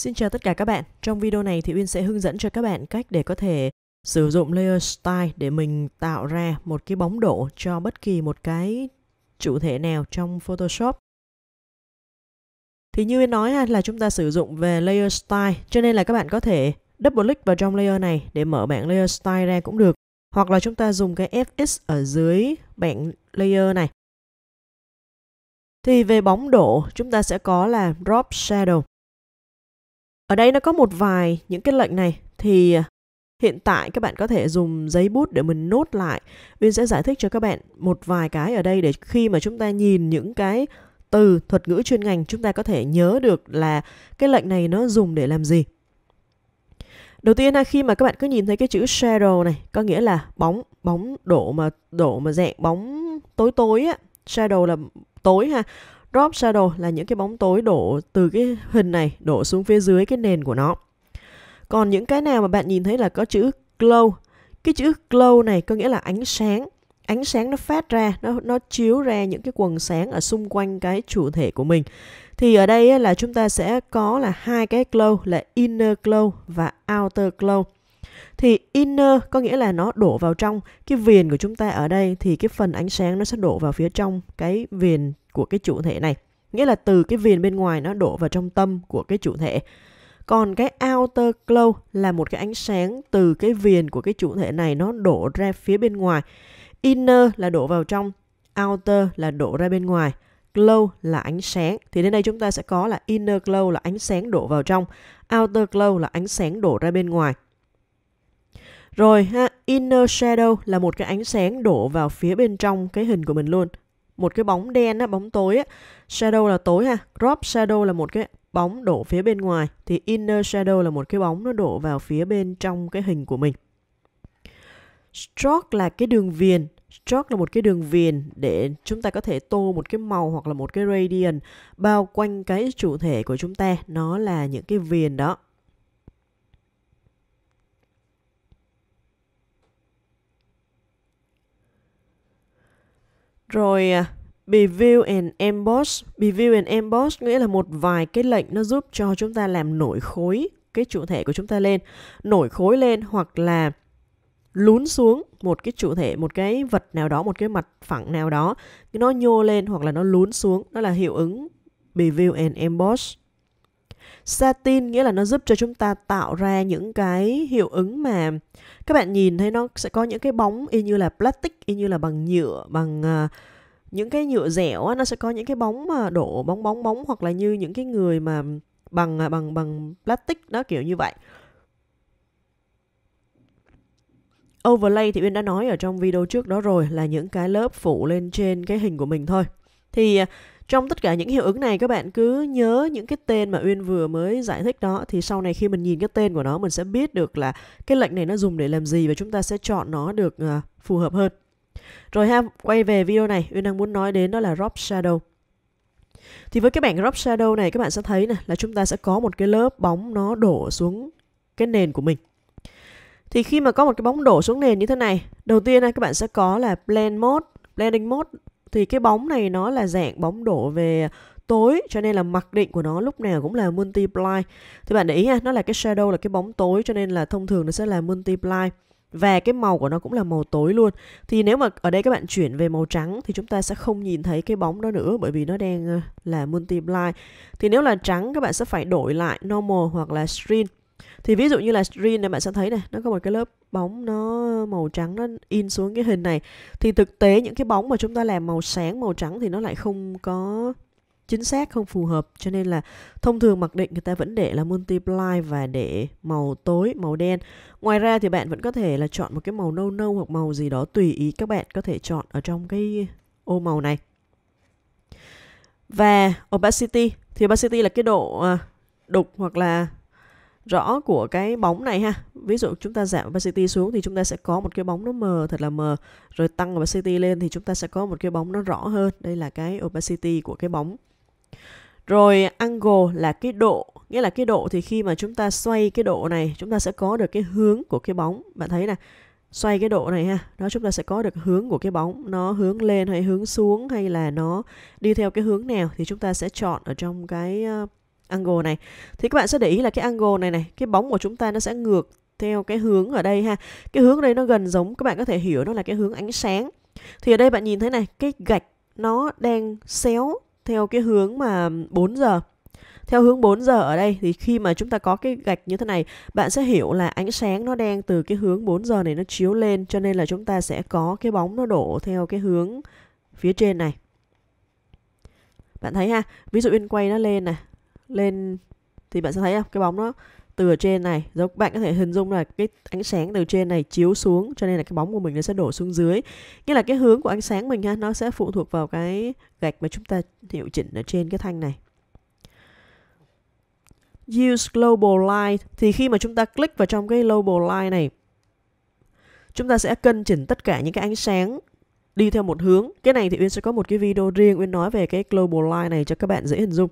Xin chào tất cả các bạn. Trong video này thì Uyên sẽ hướng dẫn cho các bạn cách để có thể sử dụng layer style để mình tạo ra một cái bóng đổ cho bất kỳ một cái chủ thể nào trong Photoshop. Thì như Uyên nói là chúng ta sử dụng về layer style cho nên là các bạn có thể double click vào trong layer này để mở bảng layer style ra cũng được. Hoặc là chúng ta dùng cái FX ở dưới bảng layer này thì về bóng đổ, chúng ta sẽ có là Drop Shadow. Ở đây nó có một vài những cái lệnh này thì à, hiện tại các bạn có thể dùng giấy bút để mình nốt lại. Uyên sẽ giải thích cho các bạn một vài cái ở đây để khi mà chúng ta nhìn những cái từ thuật ngữ chuyên ngành chúng ta có thể nhớ được là cái lệnh này nó dùng để làm gì. Đầu tiên là khi mà các bạn cứ nhìn thấy cái chữ shadow này có nghĩa là bóng, bóng đổ mà đổ mà dạng bóng tối tối á, shadow là tối ha Drop shadow là những cái bóng tối đổ từ cái hình này đổ xuống phía dưới cái nền của nó. Còn những cái nào mà bạn nhìn thấy là có chữ glow. Cái chữ glow này có nghĩa là ánh sáng. Ánh sáng nó phát ra, nó nó chiếu ra những cái quần sáng ở xung quanh cái chủ thể của mình. Thì ở đây là chúng ta sẽ có là hai cái glow là inner glow và outer glow thì inner có nghĩa là nó đổ vào trong cái viền của chúng ta ở đây thì cái phần ánh sáng nó sẽ đổ vào phía trong cái viền của cái chủ thể này nghĩa là từ cái viền bên ngoài nó đổ vào trong tâm của cái chủ thể còn cái outer glow là một cái ánh sáng từ cái viền của cái chủ thể này nó đổ ra phía bên ngoài inner là đổ vào trong outer là đổ ra bên ngoài glow là ánh sáng thì đến đây chúng ta sẽ có là inner glow là ánh sáng đổ vào trong outer glow là ánh sáng đổ ra bên ngoài rồi ha, inner shadow là một cái ánh sáng đổ vào phía bên trong cái hình của mình luôn một cái bóng đen á, bóng tối á. Shadow là tối ha, drop shadow là một cái bóng đổ phía bên ngoài thì inner shadow là một cái bóng nó đổ vào phía bên trong cái hình của mình. Stroke là cái đường viền, stroke là một cái đường viền để chúng ta có thể tô một cái màu hoặc là một cái gradient bao quanh cái chủ thể của chúng ta, nó là những cái viền đó. Rồi Preview à, and Emboss Preview and Emboss nghĩa là một vài cái lệnh nó giúp cho chúng ta làm nổi khối cái chủ thể của chúng ta lên Nổi khối lên hoặc là lún xuống một cái chủ thể, một cái vật nào đó, một cái mặt phẳng nào đó Nó nhô lên hoặc là nó lún xuống Đó là hiệu ứng Preview and Emboss satin nghĩa là nó giúp cho chúng ta tạo ra những cái hiệu ứng mà các bạn nhìn thấy nó sẽ có những cái bóng y như là plastic y như là bằng nhựa bằng uh, những cái nhựa dẻo nó sẽ có những cái bóng mà đổ bóng bóng bóng hoặc là như những cái người mà bằng ờ, bằng bằng plastic đó kiểu như vậy overlay thì Uyên đã nói ở trong video trước đó rồi là những cái lớp phủ lên trên cái hình của mình thôi. Thì ờ, trong tất cả những hiệu ứng này các bạn cứ nhớ những cái tên mà uyên vừa mới giải thích đó thì sau này khi mình nhìn cái tên của nó mình sẽ biết được là cái lệnh này nó dùng để làm gì và chúng ta sẽ chọn nó được ờ, phù hợp hơn rồi ha quay về video này uyên đang muốn nói đến đó là drop shadow thì với cái bảng drop shadow này các bạn sẽ thấy này là chúng ta sẽ có một cái lớp bóng nó đổ xuống cái nền của mình thì khi mà có một cái bóng đổ xuống nền như thế này đầu tiên này các bạn sẽ có là blend mode blending mode thì cái bóng này nó là dạng bóng đổ về tối cho nên là mặc định của nó lúc nào cũng là multiply thì bạn để ý ha nó là cái shadow là cái bóng tối cho nên là thông thường nó sẽ là multiply và cái màu của nó cũng là màu tối luôn thì nếu mà ở đây các bạn chuyển về màu trắng thì chúng ta sẽ không nhìn thấy cái bóng đó nữa bởi vì nó đang ờ, là multiply thì nếu là trắng các bạn sẽ phải đổi lại normal hoặc là string thì ví dụ như là screen này bạn sẽ thấy này nó có một cái lớp bóng nó màu trắng nó in xuống cái hình này thì thực tế những cái bóng mà chúng ta làm màu sáng màu trắng thì nó lại không có chính xác không phù hợp cho nên là thông thường mặc định người ta vẫn để là multiply và để màu tối màu đen ngoài ra thì bạn vẫn có thể là chọn một cái màu nâu nâu hoặc màu gì đó tùy ý các bạn có thể chọn ở trong cái ô màu này và opacity thì opacity là cái độ à, đục hoặc là rõ của cái bóng này ha ví dụ chúng ta giảm opacity xuống thì chúng ta sẽ có một cái bóng nó mờ thật là mờ rồi tăng opacity lên thì chúng ta sẽ có một cái bóng nó rõ hơn đây là cái opacity của cái bóng rồi angle là cái độ nghĩa là cái độ thì khi mà chúng ta xoay cái độ này chúng ta sẽ có được cái hướng của cái bóng bạn thấy nè xoay cái độ này ha đó chúng ta sẽ có được hướng của cái bóng nó hướng lên hay hướng xuống hay là nó đi theo cái hướng nào thì chúng ta sẽ chọn ở trong cái uh, angle này thì các bạn sẽ để ý là cái angle này này cái bóng của chúng ta nó sẽ ngược theo cái hướng ở đây ha cái hướng đây nó gần giống các bạn có thể hiểu nó là cái hướng ánh sáng thì ở đây bạn nhìn thấy này cái gạch nó đang xéo theo cái hướng mà 4 giờ theo hướng 4 giờ ở đây thì khi mà chúng ta có cái gạch như thế này bạn sẽ hiểu là ánh sáng nó đang từ cái hướng 4 giờ này nó chiếu lên cho nên là chúng ta sẽ có cái bóng nó đổ theo cái hướng phía trên này bạn thấy ha ví dụ in quay nó lên này lên thì bạn sẽ thấy không cái bóng nó từ ở trên này rồi bạn có thể hình dung là cái ánh sáng từ trên này chiếu xuống cho nên là cái bóng của mình nó sẽ đổ xuống dưới nghĩa là cái hướng của ánh sáng mình ha nó sẽ phụ thuộc vào cái gạch mà chúng ta hiệu chỉnh ở trên cái thanh này use global line thì khi mà chúng ta click vào trong cái global line này chúng ta sẽ cân chỉnh tất cả những cái ánh sáng đi theo một hướng cái này thì uyên sẽ có một cái video riêng uyên nói về cái global line này cho các bạn dễ hình dung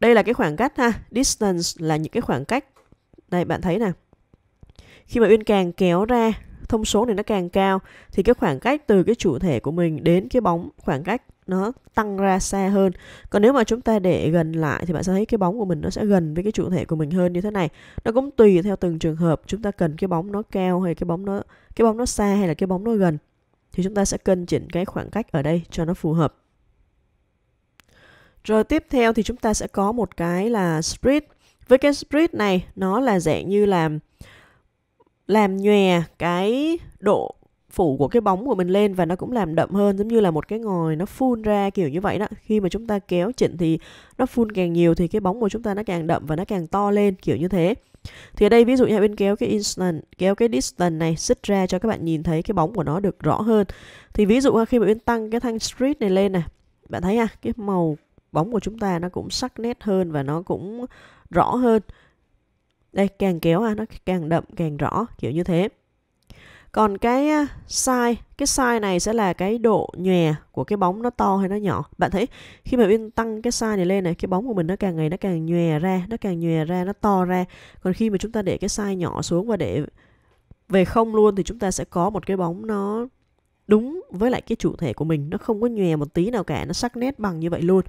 đây là cái khoảng cách ha. Distance là những cái khoảng cách. Đây bạn thấy nè. Khi mà Uyên càng kéo ra thông số này nó càng cao thì cái khoảng cách từ cái chủ thể của mình đến cái bóng khoảng cách nó tăng ra xa hơn. Còn nếu mà chúng ta để gần lại thì bạn sẽ thấy cái bóng của mình nó sẽ gần với cái chủ thể của mình hơn như thế này. Nó cũng tùy theo từng trường hợp chúng ta cần cái bóng nó cao hay cái bóng nó cái bóng nó xa hay là cái bóng nó gần thì chúng ta sẽ cân chỉnh cái khoảng cách ở đây cho nó phù hợp. Rồi tiếp theo thì chúng ta sẽ có một cái là spread Với cái spread này nó là dạng như là làm nhòe cái độ phủ của cái bóng của mình lên và nó cũng làm đậm hơn giống như là một cái ngòi nó phun ra kiểu như vậy đó khi mà chúng ta kéo chỉnh thì nó phun càng nhiều thì cái bóng của chúng ta nó càng đậm và nó càng to lên kiểu như thế thì ở đây ví dụ như bên kéo cái instant kéo cái distance này xích ra cho các bạn nhìn thấy cái bóng của nó được rõ hơn thì ví dụ khi mà bên tăng cái thanh street này lên này bạn thấy à cái màu bóng của chúng ta nó cũng sắc nét hơn và nó cũng rõ hơn đây càng kéo à, nó càng đậm càng rõ kiểu như thế còn cái size cái size này sẽ là cái độ nhòe của cái bóng nó to hay nó nhỏ bạn thấy khi mà uyên tăng cái size này lên này cái bóng của mình nó càng ngày nó càng nhòe ra nó càng nhòe ra nó to ra còn khi mà chúng ta để cái size nhỏ xuống và để về không luôn thì chúng ta sẽ có một cái bóng nó đúng với lại cái chủ thể của mình nó không có nhòe một tí nào cả nó sắc nét bằng như vậy luôn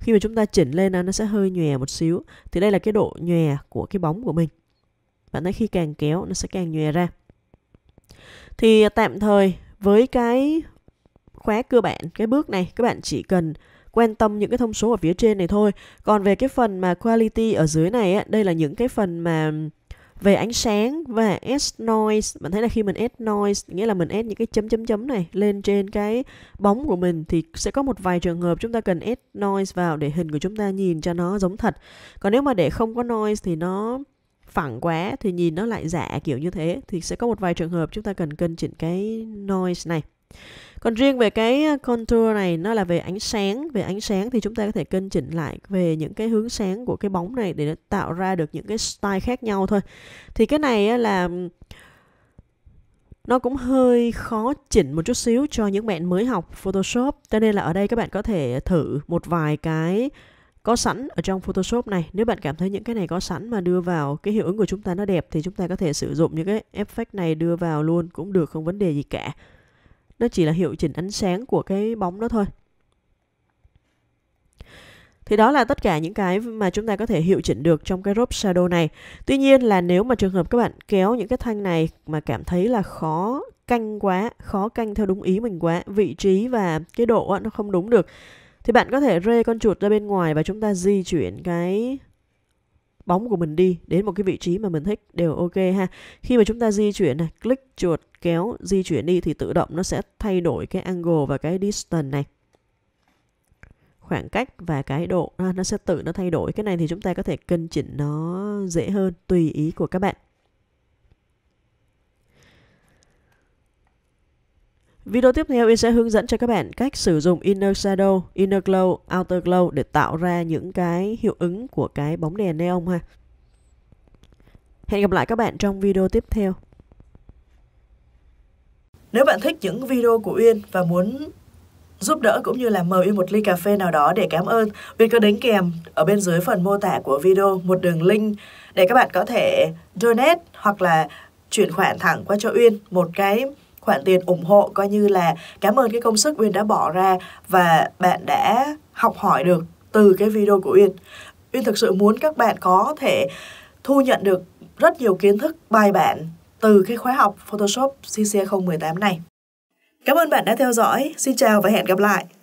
khi mà chúng ta chỉnh lên nó sẽ hơi nhòe một xíu thì đây là cái độ nhòe của cái bóng của mình bạn thấy khi càng kéo nó sẽ càng nhòe ra thì tạm thời với cái khóa cơ bản cái bước này các bạn chỉ cần quan tâm những cái thông số ở phía trên này thôi còn về cái phần mà quality ở dưới này á, đây là những cái phần mà về ánh sáng và add noise bạn thấy là khi mình add noise nghĩa là mình add những cái chấm chấm chấm này lên trên cái bóng của mình thì sẽ có một vài trường hợp chúng ta cần add noise vào để hình của chúng ta nhìn cho nó giống thật còn nếu mà để không có noise thì nó phẳng quá thì nhìn nó lại giả kiểu như thế thì sẽ có một vài trường hợp chúng ta cần cân chỉnh cái noise này còn riêng về cái ờ, contour này nó là về ánh sáng về ánh sáng thì chúng ta có thể cân chỉnh lại về những cái hướng sáng của cái bóng này để nó tạo ra được những cái style khác nhau thôi thì cái này là nó cũng hơi khó chỉnh một chút xíu cho những bạn mới học Photoshop cho nên là ở đây các bạn có thể thử một vài cái có sẵn ở trong Photoshop này nếu bạn cảm thấy những cái này có sẵn mà đưa vào cái hiệu ứng của chúng ta nó đẹp thì chúng ta có thể sử dụng những cái effect này đưa vào luôn cũng được không vấn đề gì cả nó chỉ là hiệu chỉnh ánh sáng của cái bóng đó thôi thì đó là tất cả những cái mà chúng ta có thể hiệu chỉnh được trong cái rope shadow này. Tuy nhiên là nếu mà trường hợp các bạn kéo những cái thanh này mà cảm thấy là khó canh quá, khó canh theo đúng ý mình quá, vị trí và cái độ nó không đúng được thì bạn có thể rê con chuột ra bên ngoài và chúng ta di chuyển cái bóng của mình đi đến một cái vị trí mà mình thích đều ok ha khi mà chúng ta di chuyển này click chuột kéo di chuyển đi thì tự động nó sẽ thay đổi cái angle và cái distance này khoảng cách và cái độ à, nó sẽ tự nó thay đổi cái này thì chúng ta có thể cân chỉnh nó dễ hơn tùy ý của các bạn Video tiếp theo Yên sẽ hướng dẫn cho các bạn cách sử dụng Inner Shadow, Inner Glow, Outer Glow để tạo ra những cái hiệu ứng của cái bóng đèn neon ha. Hẹn gặp lại các bạn trong video tiếp theo. Nếu bạn thích những video của Uyên và muốn giúp đỡ cũng như là mời Uyên một ly cà phê nào đó để cảm ơn, Uyên có đính kèm ở bên dưới phần mô tả của video một đường link để các bạn có thể donate hoặc là chuyển khoản thẳng qua cho Uyên một cái khoản tiền ủng hộ coi như là cảm ơn cái công sức Uyên đã bỏ ra và bạn đã học hỏi được từ cái video của Uyên. Uyên thực sự muốn các bạn có thể thu nhận được rất nhiều kiến thức bài bản từ cái khóa học Photoshop CC018 này. Cảm ơn bạn đã theo dõi. Xin chào và hẹn gặp lại.